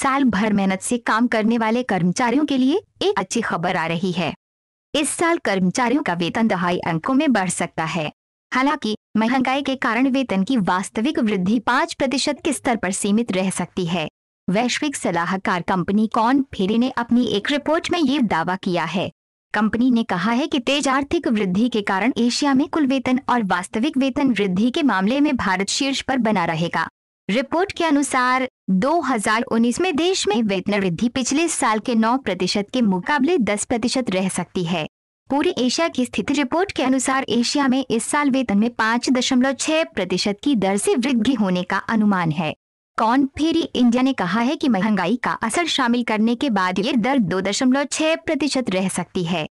साल भर मेहनत से काम करने वाले कर्मचारियों के लिए एक अच्छी खबर आ रही है इस साल कर्मचारियों का वेतन दहाई अंकों में बढ़ सकता है हालांकि महंगाई के कारण वेतन की वास्तविक वृद्धि पाँच प्रतिशत के स्तर पर सीमित रह सकती है वैश्विक सलाहकार कंपनी कॉन फेरी ने अपनी एक रिपोर्ट में ये दावा किया है कंपनी ने कहा है कि तेज आर्थिक वृद्धि के कारण एशिया में कुल वेतन और वास्तविक वेतन वृद्धि के मामले में भारत शीर्ष पर बना रहेगा रिपोर्ट के अनुसार 2019 में देश में वेतन वृद्धि पिछले साल के 9 प्रतिशत के मुकाबले 10 प्रतिशत रह सकती है पूरे एशिया की स्थिति रिपोर्ट के अनुसार एशिया में इस साल वेतन में 5.6 प्रतिशत की दर से वृद्धि होने का अनुमान है कौन फेरी इंडिया ने कहा है कि महंगाई का असर शामिल करने के बाद ये दर छह प्रतिशत रह सकती है